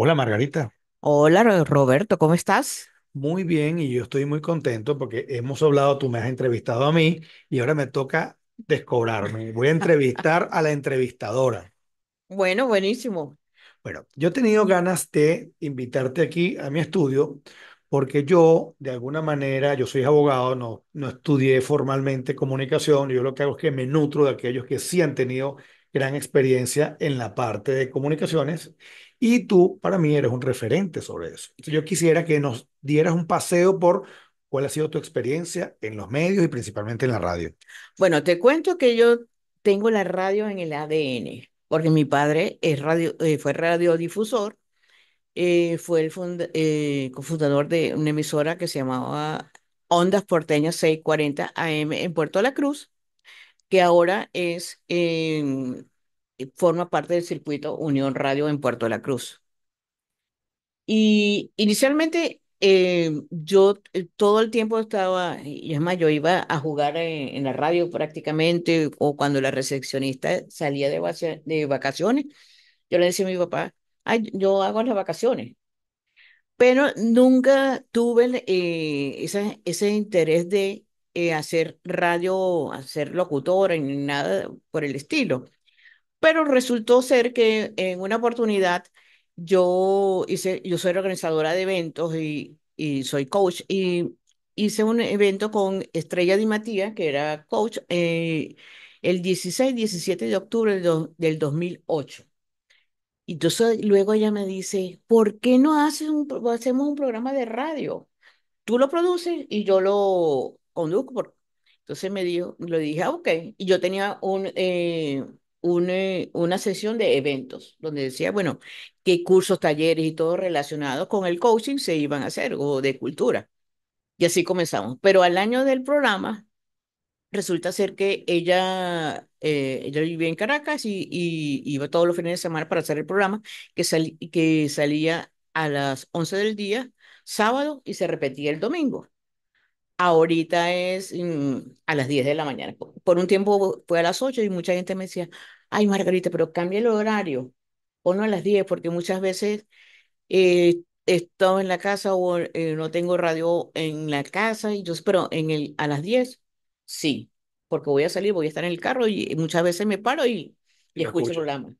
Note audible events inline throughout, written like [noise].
Hola Margarita. Hola Roberto, ¿cómo estás? Muy bien, y yo estoy muy contento porque hemos hablado, tú me has entrevistado a mí y ahora me toca descobrarme. Voy a entrevistar a la entrevistadora. Bueno, buenísimo. Bueno, yo he tenido ganas de invitarte aquí a mi estudio porque yo, de alguna manera, yo soy abogado, no, no estudié formalmente comunicación, yo lo que hago es que me nutro de aquellos que sí han tenido gran experiencia en la parte de comunicaciones y tú, para mí, eres un referente sobre eso. yo quisiera que nos dieras un paseo por cuál ha sido tu experiencia en los medios y principalmente en la radio. Bueno, te cuento que yo tengo la radio en el ADN, porque mi padre es radio, eh, fue radiodifusor, eh, fue el fundador eh, cofundador de una emisora que se llamaba Ondas Porteñas 640 AM en Puerto La Cruz, que ahora es en forma parte del circuito Unión Radio en Puerto la Cruz. Y inicialmente eh, yo eh, todo el tiempo estaba, y es más, yo iba a jugar eh, en, la radio prácticamente, o cuando la recepcionista salía de, vacaciones, yo le decía a mi papá, Ay, yo hago las vacaciones. Pero nunca tuve ese, ese, interés de hacer radio, hacer locutora, ni nada por el estilo. Pero resultó ser que en una oportunidad yo hice, yo soy organizadora de eventos y, y soy coach y hice un evento con Estrella Di Matías, que era coach, eh, el 16-17 de octubre del, 2008. Y entonces luego ella me dice, ¿por qué no haces un, hacemos un programa de radio? Tú lo produces y yo lo conduzco. Entonces me dijo, lo dije, ah, ok. Y yo tenía un, eh, eh, una sesión de eventos, donde decía, bueno, qué cursos, talleres y todo relacionado con el coaching se iban a hacer o de cultura. Y así comenzamos. Pero al año del programa, resulta ser que ella, eh, vivía en Caracas y, iba todos los fines de semana para hacer el programa, que, que salía a las 11 del día, sábado, y se repetía el domingo. Ahorita es mm, a las 10 de la mañana. Por un tiempo fue a las 8 y mucha gente me decía, ay Margarita, pero cambia el horario, o no a las 10, porque muchas veces eh, en la casa o eh, no tengo radio en la casa, y yo, pero en el, a las 10, sí, porque voy a salir, voy a estar en el carro y muchas veces me paro y, escucho el programa.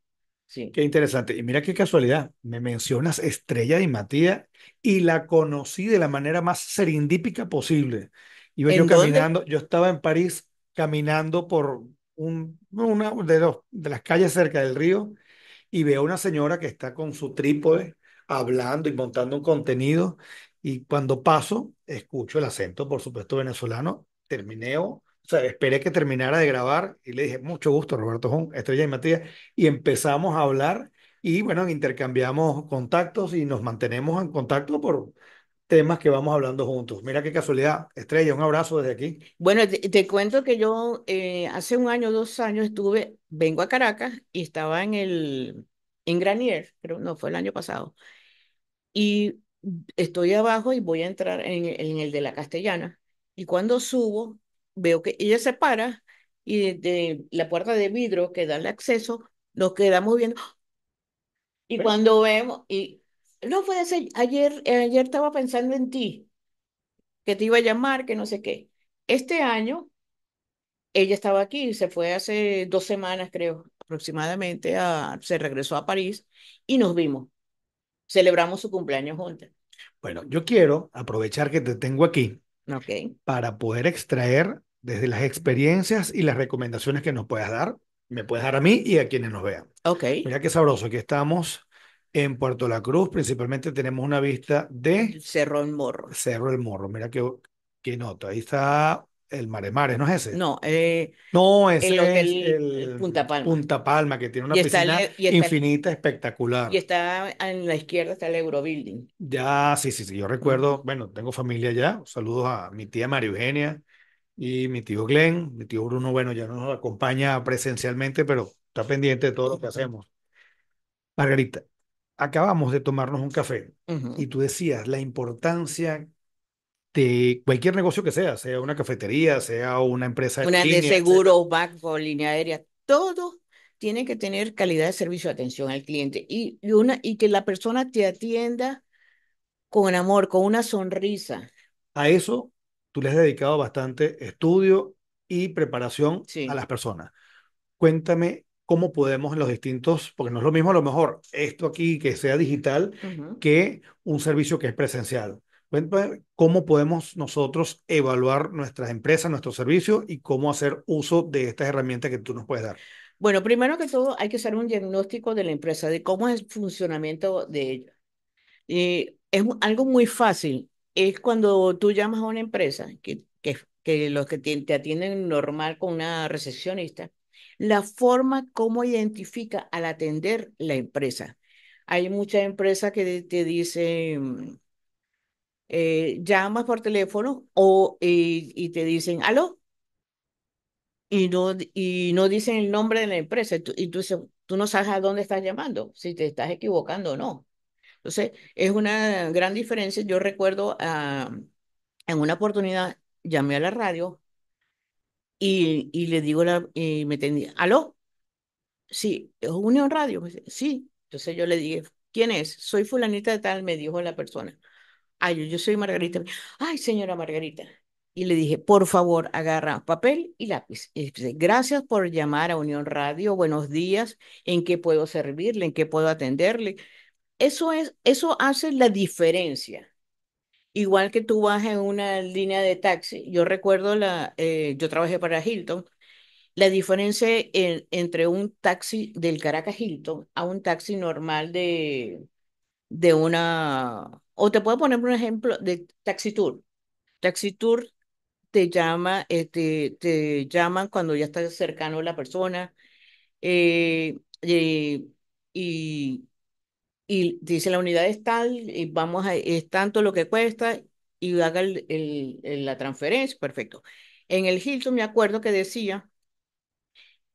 Qué interesante. Y mira qué casualidad. Me mencionas Estrella y Matías y la conocí de la manera más serendípica posible. Iba yo caminando, yo estaba en París caminando por una de, de las calles cerca del río y veo a una señora que está con su trípode hablando y montando un contenido. Y cuando paso, escucho el acento, por supuesto, venezolano, termineo o sea, esperé que terminara de grabar y le dije, mucho gusto, Roberto Estrella y Matías, y empezamos a hablar y bueno, intercambiamos contactos y nos mantenemos en contacto por temas que vamos hablando juntos. Mira qué casualidad, Estrella, un abrazo desde aquí. Bueno, te, cuento que yo eh, hace un año, dos años estuve, vengo a Caracas y estaba en el, en Granier, pero no, fue el año pasado. Y estoy abajo y voy a entrar en, en el de la Castellana. Y cuando subo, veo que ella se para y de, la puerta de vidrio que da el acceso, nos quedamos viendo. Y cuando vemos, y no fue ser, ayer, ayer estaba pensando en ti, que te iba a llamar, que no sé qué. Este año, ella estaba aquí, se fue hace dos semanas, creo, aproximadamente, a, se regresó a París y nos vimos. Celebramos su cumpleaños juntas. Bueno, yo quiero aprovechar que te tengo aquí okay. para poder extraer desde las experiencias y las recomendaciones que nos puedas dar, me puedes dar a mí y a quienes nos vean. Ok. Mira qué sabroso, aquí estamos en Puerto La Cruz, principalmente tenemos una vista de... Cerro el Morro. Cerro el Morro, mira qué, qué nota, ahí está el Mare Mares, ¿no es ese? No, eh, no es el, Punta Palma. Punta Palma, que tiene una piscina infinita, espectacular. Y está en la izquierda, está el Eurobuilding. Ya, sí, sí, sí, yo recuerdo, bueno, tengo familia allá, saludos a mi tía María Eugenia, y mi tío Glenn, mi tío Bruno, bueno, ya no nos acompaña presencialmente, pero está pendiente de todo lo que hacemos. Margarita, acabamos de tomarnos un café y tú decías la importancia de cualquier negocio que sea, sea una cafetería, sea una empresa de, una de seguros, banco, línea aérea, todo tiene que tener calidad de servicio, de atención al cliente y, una, y que la persona te atienda con amor, con una sonrisa. A eso tú le has dedicado bastante estudio y preparación a las personas. Cuéntame cómo podemos en los distintos, porque no es lo mismo a lo mejor esto aquí que sea digital que un servicio que es presencial. Cuéntame cómo podemos nosotros evaluar nuestras empresas, nuestros servicios y cómo hacer uso de estas herramientas que tú nos puedes dar. Bueno, primero que todo hay que hacer un diagnóstico de la empresa, de cómo es el funcionamiento de ella. Y eh, es algo muy fácil es cuando tú llamas a una empresa, que, que, los que te, atienden normal con una recepcionista, la forma como identifica al atender la empresa. Hay muchas empresas que te dicen, eh, llamas por teléfono o, eh, y te dicen, aló, y no, y no dicen el nombre de la empresa. Y tú, tú no sabes a dónde estás llamando, si te estás equivocando o no. Entonces, es una gran diferencia. Yo recuerdo ah, en una oportunidad llamé a la radio y, le digo, la, y me tendía, ¿aló? Sí, es Unión Radio. Sí, entonces yo le dije, ¿quién es? Soy fulanita de tal, me dijo la persona. Ay, yo, soy Margarita. Ay, señora Margarita. Y le dije, por favor, agarra papel y lápiz. gracias por llamar a Unión Radio. Buenos días. ¿En qué puedo servirle? ¿En qué puedo atenderle? Eso, es, eso hace la diferencia. Igual que tú vas en una línea de taxi, yo recuerdo, la, eh, yo trabajé para Hilton, la diferencia entre un taxi del Caracas Hilton a un taxi normal de, de una, o te puedo poner un ejemplo de Taxi Tour. Taxi Tour te llama, este, te llaman cuando ya estás cercano a la persona eh, y y dice la unidad es tal, y vamos a, es tanto lo que cuesta, y haga el, la transferencia, perfecto. En el Hilton me acuerdo que decía,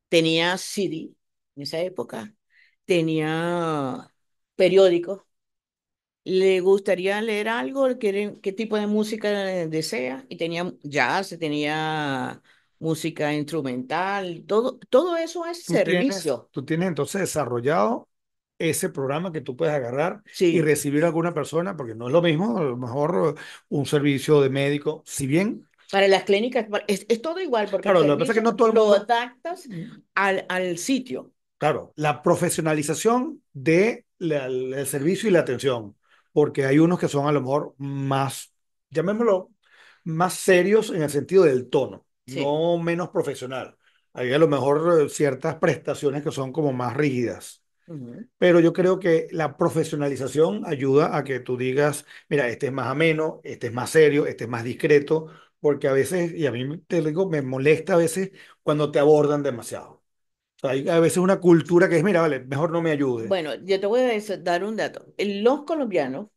tenía CD en esa época, tenía periódico le gustaría leer algo, ¿Qué, qué tipo de música desea, y tenía jazz, tenía música instrumental, todo, todo eso es servicio. tú tienes entonces desarrollado ese programa que tú puedes agarrar y recibir a alguna persona, porque no es lo mismo, a lo mejor un servicio de médico, si bien... Para las clínicas, es, todo igual, porque claro, lo, que pasa que no adaptas mm. al, al sitio. Claro, la profesionalización del el servicio y la atención, porque hay unos que son a lo mejor más, llamémoslo, más serios en el sentido del tono, no menos profesional. Hay a lo mejor ciertas prestaciones que son como más rígidas. Pero yo creo que la profesionalización ayuda a que tú digas, mira, este es más ameno, este es más serio, este es más discreto, porque a veces, y a mí te digo, me molesta a veces cuando te abordan demasiado. hay a veces una cultura que es, mira, vale, mejor no me ayudes. Bueno, yo te voy a dar un dato. Los colombianos,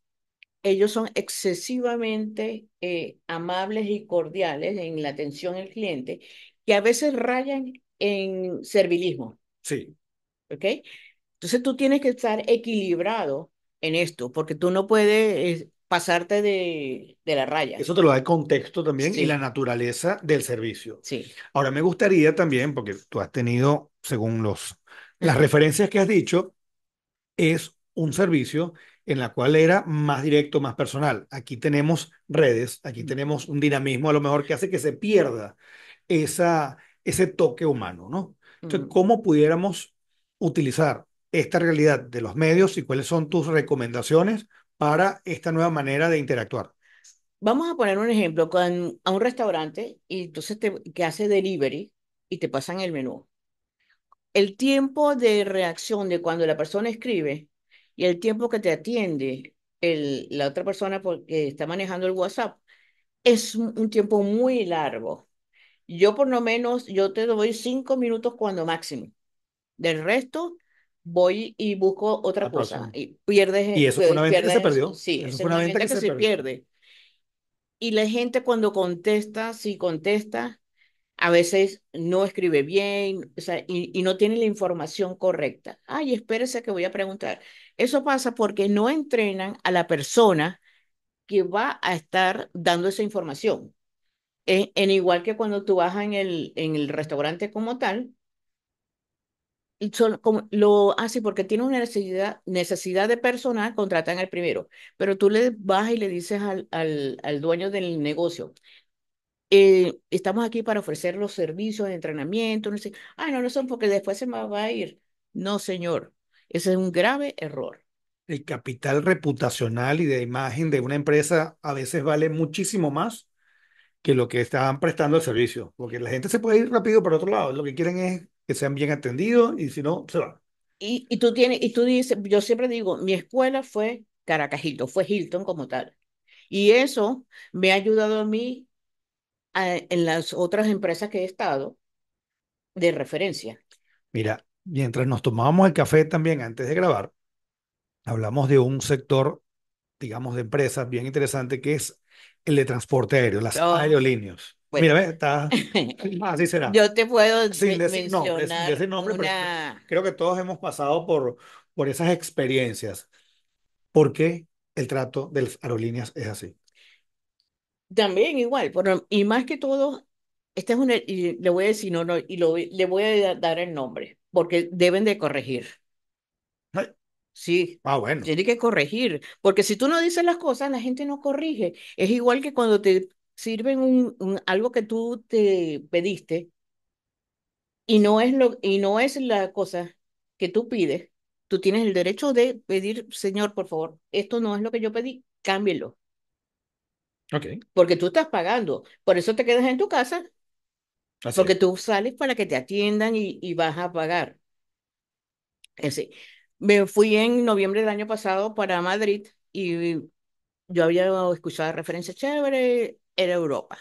ellos son excesivamente eh, amables y cordiales en la atención al cliente, que a veces rayan en servilismo. Sí. ¿Ok? Entonces tú tienes que estar equilibrado en esto, porque tú no puedes eh, pasarte de, de la raya. Eso te lo da el contexto también y la naturaleza del servicio. Sí. Ahora me gustaría también, porque tú has tenido, según los, las referencias que has dicho, es un servicio en la cual era más directo, más personal. Aquí tenemos redes, aquí tenemos un dinamismo a lo mejor que hace que se pierda esa, ese toque humano, ¿no? Entonces, ¿cómo pudiéramos utilizar esta realidad de los medios y cuáles son tus recomendaciones para esta nueva manera de interactuar. Vamos a poner un ejemplo con, a un restaurante y entonces te, que hace delivery y te pasan el menú. El tiempo de reacción de cuando la persona escribe y el tiempo que te atiende el, la otra persona porque está manejando el WhatsApp es un tiempo muy largo. Yo por lo menos, yo te doy cinco minutos cuando máximo. Del resto, voy y busco otra ah, cosa. Y pierdes. Y eso fue eh, una venta que se perdió. Sí, eso una que, se, pierde. Y la gente cuando contesta, si contesta, a veces no escribe bien o sea, y, no tiene la información correcta. Ay, espérese que voy a preguntar. Eso pasa porque no entrenan a la persona que va a estar dando esa información. Eh, en, igual que cuando tú vas en el, en el restaurante como tal, como, lo hace porque tiene una necesidad, necesidad de personal, contratan al primero. Pero tú le vas y le dices al, al, dueño del negocio, eh, estamos aquí para ofrecer los servicios de entrenamiento. No sé, ah, no, no son porque después se me va a ir. No, señor, ese es un grave error. El capital reputacional y de imagen de una empresa a veces vale muchísimo más que lo que están prestando el servicio, porque la gente se puede ir rápido para otro lado, lo que quieren es que sean bien atendidos y si no, se van. Y, y, tú tienes, y tú dices, yo siempre digo, mi escuela fue Caracas Hilton, fue Hilton como tal. Y eso me ha ayudado a mí en las otras empresas que he estado de referencia. Mira, mientras nos tomábamos el café también antes de grabar, hablamos de un sector, digamos, de empresas bien interesante que es el de transporte aéreo, las oh. aerolíneas. Mira, está. [laughs] Así será. Yo te puedo Sin decir, no, ese nombre, pero creo que todos hemos pasado por, por esas experiencias. ¿Por qué el trato de las aerolíneas es así? También igual, pero- y más que todo, esta es una, y le voy a decir, no, no, y le voy a dar el nombre, porque deben de corregir, sí, Ah, bueno. tiene que corregir, porque si tú no dices las cosas, la gente no corrige. Es igual que cuando te sirven un, algo que tú te pediste y no, es lo, y no es la cosa que tú pides, tú tienes el derecho de pedir, Señor, por favor, esto no es lo que yo pedí, cámbielo. Okay. Porque tú estás pagando, por eso te quedas en tu casa, eso porque tú sales para que te atiendan y, y vas a pagar. Eh, sí. Me fui en noviembre del año pasado para Madrid y yo había escuchado referencias chéveres, era Europa.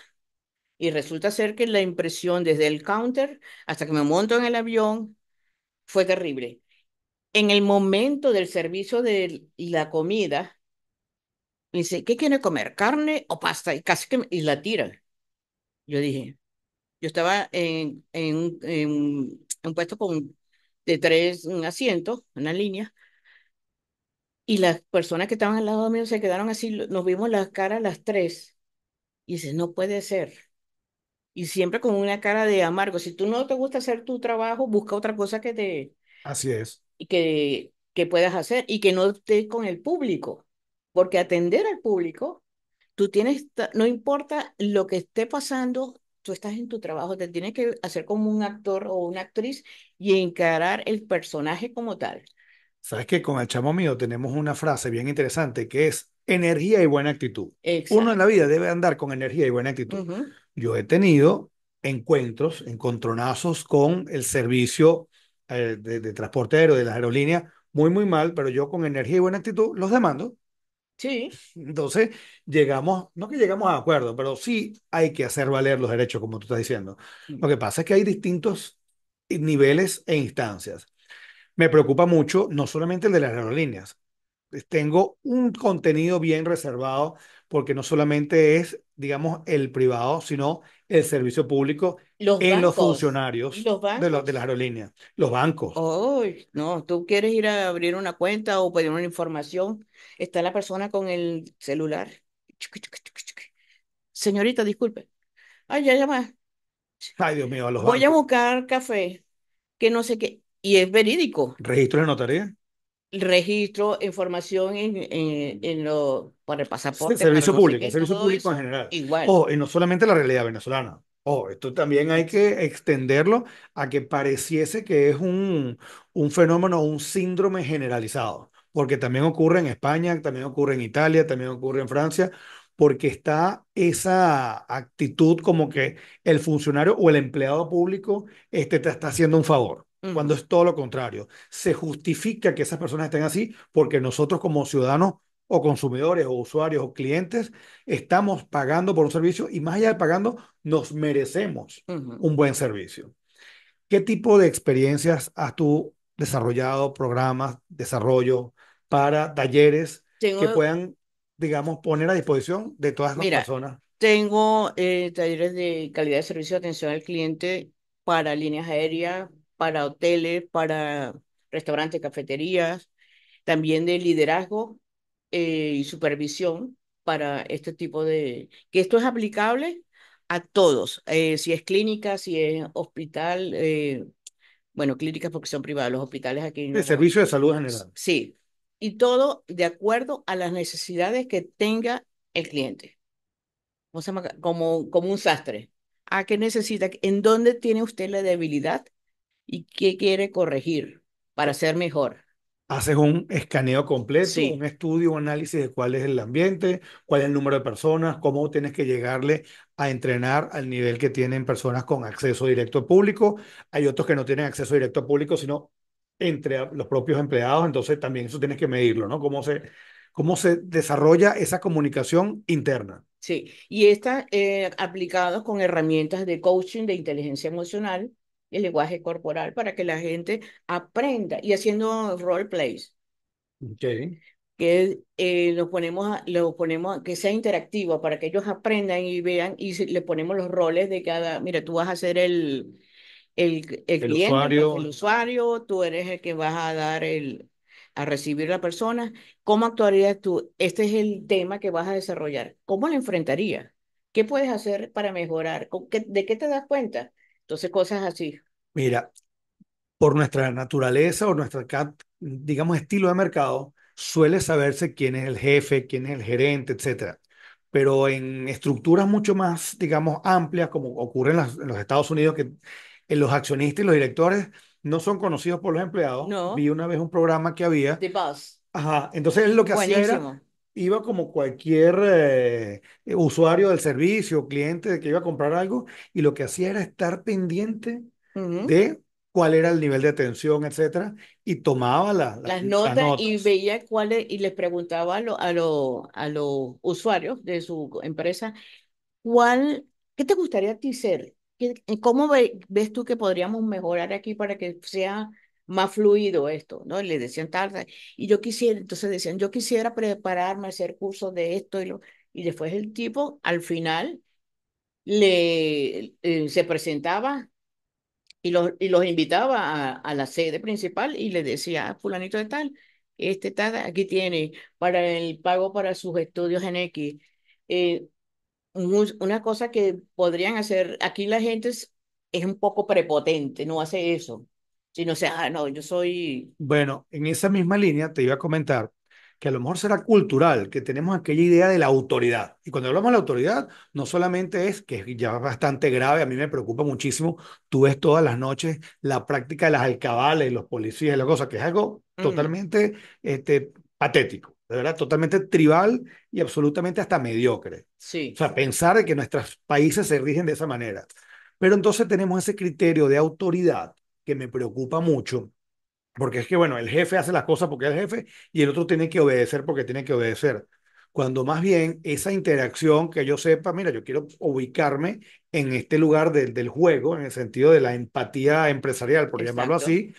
Y resulta ser que la impresión desde el counter hasta que me monto en el avión fue terrible. En el momento del servicio de la comida, me dice, ¿qué quiere comer? ¿Carne o pasta? Y casi que y la tiran. Yo dije, yo estaba en, un puesto con, de tres un asiento, una línea, y las personas que estaban al lado mío se quedaron así, nos vimos las caras las tres y dices, no puede ser. Y siempre con una cara de amargo. Si tú no te gusta hacer tu trabajo, busca otra cosa que te... Así es. Y que, que puedas hacer y que no esté con el público. Porque atender al público, tú tienes, no importa lo que esté pasando, tú estás en tu trabajo, te tienes que hacer como un actor o una actriz y encarar el personaje como tal. Sabes que con el chamo mío tenemos una frase bien interesante que es energía y buena actitud. Uno en la vida debe andar con energía y buena actitud. Yo he tenido encuentros, encontronazos con el servicio eh, de, de transporte aéreo de las aerolíneas, muy, muy mal, pero yo con energía y buena actitud los demando. Sí. Entonces, llegamos, no que llegamos a acuerdo, pero sí hay que hacer valer los derechos, como tú estás diciendo. Lo que pasa es que hay distintos niveles e instancias. Me preocupa mucho no solamente el de las aerolíneas, eh, tengo un contenido bien reservado porque no solamente es, digamos, el privado, sino el servicio público en los funcionarios de, de, las aerolíneas, los bancos. no, tú quieres ir a abrir una cuenta o pedir una información, está la persona con el celular. Señorita, disculpe. Ay, ya llama. Ay, Dios mío, a los Voy a buscar café, que no sé qué. Y es verídico. Registro de notaría registro, información en, en, lo, para el pasaporte. Servicio público, servicio público en general. Igual. O, y no solamente la realidad venezolana. Oh, esto también hay que extenderlo a que pareciese que es un, un fenómeno, un síndrome generalizado, porque también ocurre en España, también ocurre en Italia, también ocurre en Francia, porque está esa actitud como que el funcionario o el empleado público este, te está haciendo un favor cuando es todo lo contrario. Se justifica que esas personas estén así porque nosotros como ciudadanos o consumidores o usuarios o clientes estamos pagando por un servicio y más allá de pagando, nos merecemos un buen servicio. ¿Qué tipo de experiencias has tú desarrollado, programas, desarrollo para talleres que puedan, digamos, poner a disposición de todas las personas? Tengo eh, talleres de calidad de servicio de atención al cliente para líneas aéreas, para hoteles, para restaurantes, cafeterías, también de liderazgo eh, y supervisión para este tipo de... que esto es aplicable a todos, eh, si es clínica, si es hospital, eh, bueno, clínicas porque son privadas, los hospitales aquí... No el servicio de salud general. Sí, y todo de acuerdo a las necesidades que tenga el cliente. Como, como un sastre. ¿A qué necesita? ¿En dónde tiene usted la debilidad? y qué quiere corregir para ser mejor. Haces un escaneo completo, un estudio, un análisis de cuál es el ambiente, cuál es el número de personas, cómo tienes que llegarle a entrenar al nivel que tienen personas con acceso directo al público. Hay otros que no tienen acceso directo al público, sino entre los propios empleados, entonces también eso tienes que medirlo, ¿no? Cómo se, cómo se desarrolla esa comunicación interna. Sí, y está eh, aplicado con herramientas de coaching de inteligencia emocional, el lenguaje corporal para que la gente aprenda y haciendo role plays. Que eh, ponemos, lo ponemos, que sea interactivo para que ellos aprendan y vean y le ponemos los roles de cada, mira, tú vas a ser el, el, el, pues, usuario. el usuario, tú eres el que vas a dar el, a recibir a la persona, ¿cómo actuarías tú? Este es el tema que vas a desarrollar. ¿Cómo lo enfrentarías? ¿Qué puedes hacer para mejorar? ¿De qué te das cuenta? Entonces, cosas así. Mira, por nuestra naturaleza o nuestra, digamos, estilo de mercado, suele saberse quién es el jefe, quién es el gerente, etc. Pero en estructuras mucho más, digamos, amplias, como ocurre en, los Estados Unidos, que en los accionistas y los directores no son conocidos por los empleados. No. Vi una vez un programa que había. De Ajá. Entonces él lo que hacía iba como cualquier eh, eh, usuario del servicio, cliente que iba a comprar algo, y lo que hacía era estar pendiente de cuál era el nivel de atención, etcétera, y tomaba las, notas y veía cuáles, y les preguntaba a, lo, a, a los usuarios de su empresa, ¿cuál, qué te gustaría a ti ser? ¿Cómo ves tú que podríamos mejorar aquí para que sea más fluido esto, ¿no? Y le decían tarde, y yo quisiera, entonces decían, yo quisiera prepararme, a hacer cursos de esto y lo, y después el tipo al final le eh, se presentaba y los, y los invitaba a, la sede principal y le decía, ah, fulanito de tal, este tal, aquí tiene para el pago para sus estudios en X. Eh, una cosa que podrían hacer, aquí la gente es un poco prepotente, no hace eso si no sea, ah, no, yo soy... Bueno, en esa misma línea te iba a comentar que a lo mejor será cultural, que tenemos aquella idea de la autoridad. Y cuando hablamos de la autoridad, no solamente es, que ya es bastante grave, a mí me preocupa muchísimo, tú ves todas las noches la práctica de las alcabales, los policías, y las cosas, que es algo totalmente este, patético, de verdad, totalmente tribal y absolutamente hasta mediocre. Sí. O sea, pensar que nuestros países se rigen de esa manera. Pero entonces tenemos ese criterio de autoridad que me preocupa mucho, porque es que, bueno, el jefe hace las cosas porque es el jefe y el otro tiene que obedecer porque tiene que obedecer. Cuando más bien esa interacción que yo sepa, mira, yo quiero ubicarme en este lugar del juego, en el sentido de la empatía empresarial, por llamarlo así,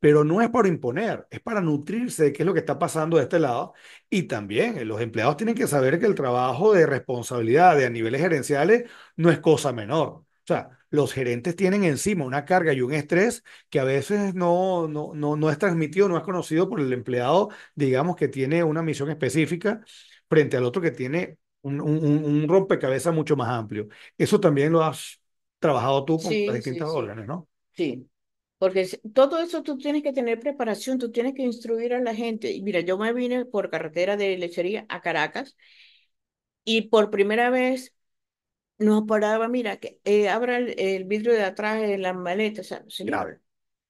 pero no es para imponer, es para nutrirse de qué es lo que está pasando de este lado. Y también eh, los empleados tienen que saber que el trabajo de responsabilidad de a niveles gerenciales no es cosa menor. O sea, los gerentes tienen encima una carga y un estrés que a veces no, no, no, es transmitido, no es conocido por el empleado, digamos, que tiene una misión específica frente al otro que tiene un, un, rompecabezas mucho más amplio. Eso también lo has trabajado tú con sí, las distintas sí, ¿no? Sí, porque todo eso tú tienes que tener preparación, tú tienes que instruir a la gente. Mira, yo me vine por carretera de lechería a Caracas y por primera vez nos paraba, mira, que eh, abra el, vidrio de atrás de la maleta,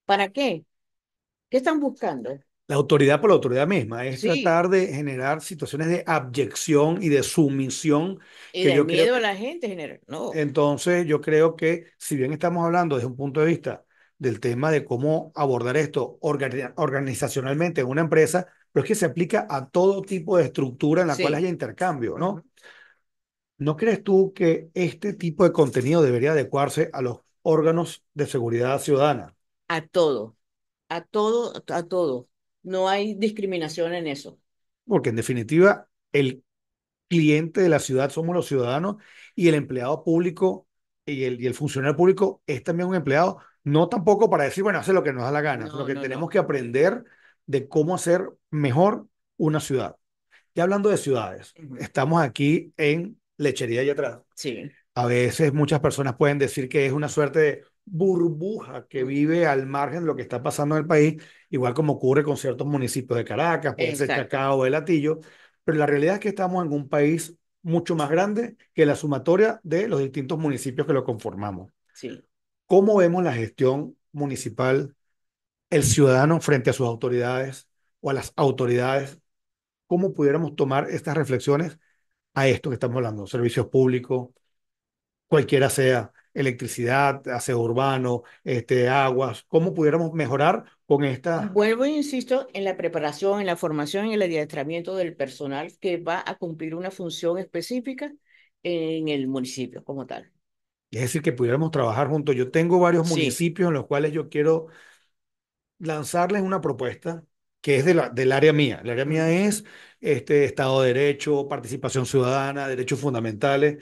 ¿para qué? ¿Qué están buscando? La autoridad por la autoridad misma es tratar de generar situaciones de abyección y de sumisión. Y yo miedo a la gente general. No. Entonces, yo creo que, si bien estamos hablando desde un punto de vista del tema de cómo abordar esto organizacionalmente en una empresa, pero es que se aplica a todo tipo de estructura en la cual haya intercambio, ¿no? ¿No crees tú que este tipo de contenido debería adecuarse a los órganos de seguridad ciudadana? A todo, a todo, a todo. No hay discriminación en eso. Porque en definitiva, el cliente de la ciudad somos los ciudadanos y el empleado público y el, y el funcionario público es también un empleado, no tampoco para decir, bueno, hace lo que nos da la gana, sino lo que tenemos que aprender de cómo hacer mejor una ciudad. Ya hablando de ciudades, estamos aquí en lechería allá atrás. Sí. A veces muchas personas pueden decir que es una suerte de burbuja que mm. vive al margen de lo que está pasando en el país, igual como ocurre con ciertos municipios de Caracas, puede Chacao ser Latillo. El Atillo, pero la realidad es que estamos en un país mucho más grande que la sumatoria de los distintos municipios que lo conformamos. Sí. ¿Cómo vemos la gestión municipal, el ciudadano frente a sus autoridades o a las autoridades? ¿Cómo pudiéramos tomar estas reflexiones a esto que estamos hablando, servicios públicos, cualquiera sea, electricidad, aseo urbano, este, aguas, cómo pudiéramos mejorar con esta... Vuelvo e insisto en la preparación, en la formación, en el adiestramiento del personal que va a cumplir una función específica en el municipio como tal. Es decir, que pudiéramos trabajar juntos. Yo tengo varios municipios en los cuales yo quiero lanzarles una propuesta que es del área mía. El área mía es este Estado de Derecho, participación ciudadana, derechos fundamentales,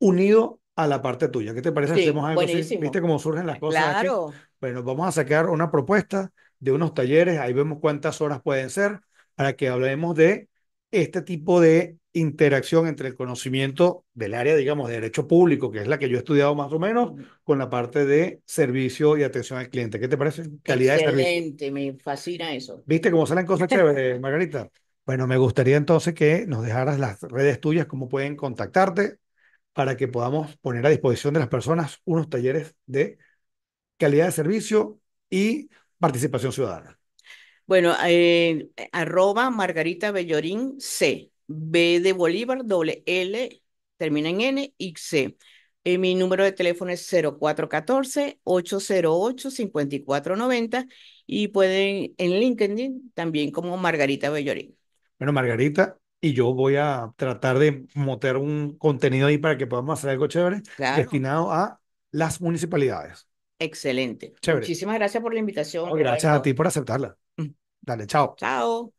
unido a la parte tuya. ¿Qué te parece? Hacemos algo así, ¿Viste cómo surgen las cosas? Claro. Bueno, vamos a sacar una propuesta de unos talleres, ahí vemos cuántas horas pueden ser, para que hablemos de este tipo de interacción entre el conocimiento del área, digamos, de derecho público, que es la que yo he estudiado más o menos, con la parte de servicio y atención al cliente. ¿Qué te parece? Calidad de servicio. Excelente, me fascina eso. ¿Viste cómo salen cosas chéveres, [laughs] Margarita? Bueno, me gustaría entonces que nos dejaras las redes tuyas, cómo pueden contactarte, para que podamos poner a disposición de las personas unos talleres de calidad de servicio y participación ciudadana. Bueno, eh, arroba Margarita Bellorín C B de Bolívar, doble L, termina en N y C. Eh, mi número de teléfono es 0414-808-5490 y pueden en LinkedIn también como Margarita Bellorín. Bueno, Margarita, y yo voy a tratar de meter un contenido ahí para que podamos hacer algo chévere destinado a las municipalidades. Excelente. Muchísimas gracias por la invitación. gracias a ti por aceptarla. Mm. Dale, chao. Chao.